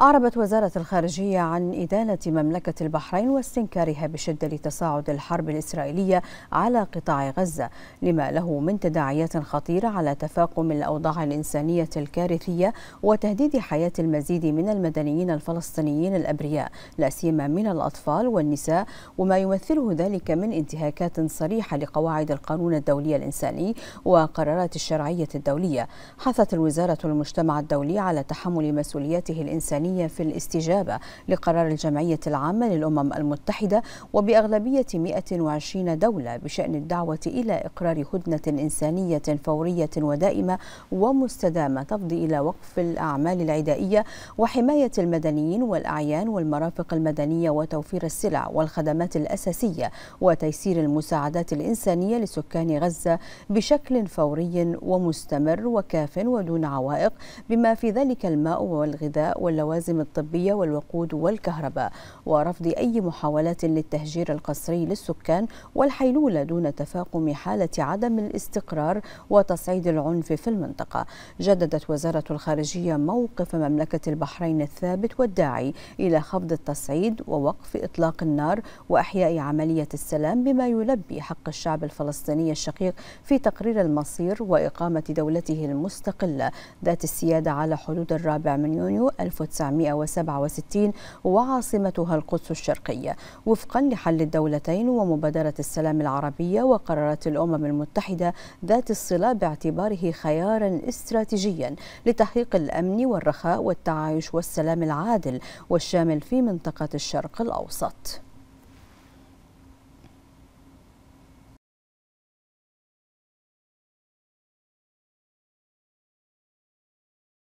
أعربت وزارة الخارجية عن إدانة مملكة البحرين واستنكارها بشدة لتصاعد الحرب الإسرائيلية على قطاع غزة لما له من تداعيات خطيرة على تفاقم الأوضاع الإنسانية الكارثية وتهديد حياة المزيد من المدنيين الفلسطينيين الأبرياء لا سيما من الأطفال والنساء وما يمثله ذلك من انتهاكات صريحة لقواعد القانون الدولي الإنساني وقرارات الشرعية الدولية حثت الوزارة المجتمع الدولي على تحمل مسؤولياته الإنسانية الإيرانية في الاستجابة لقرار الجمعية العامة للأمم المتحدة وبأغلبية 120 دولة بشأن الدعوة إلى إقرار هدنة إنسانية فورية ودائمة ومستدامة تفضي إلى وقف الأعمال العدائية وحماية المدنيين والأعيان والمرافق المدنية وتوفير السلع والخدمات الأساسية وتيسير المساعدات الإنسانية لسكان غزة بشكل فوري ومستمر وكاف ودون عوائق بما في ذلك الماء والغذاء واللوازم اللوازم الطبية والوقود والكهرباء ورفض أي محاولات للتهجير القسري للسكان والحيلولة دون تفاقم حالة عدم الاستقرار وتصعيد العنف في المنطقة جددت وزارة الخارجية موقف مملكة البحرين الثابت والداعي إلى خفض التصعيد ووقف إطلاق النار وإحياء عملية السلام بما يلبي حق الشعب الفلسطيني الشقيق في تقرير المصير وإقامة دولته المستقلة ذات السيادة على حدود الرابع من يونيو 1900 1967 وعاصمتها القدس الشرقية وفقا لحل الدولتين ومبادرة السلام العربية وقرارات الأمم المتحدة ذات الصلة باعتباره خيارا استراتيجيا لتحقيق الأمن والرخاء والتعايش والسلام العادل والشامل في منطقة الشرق الأوسط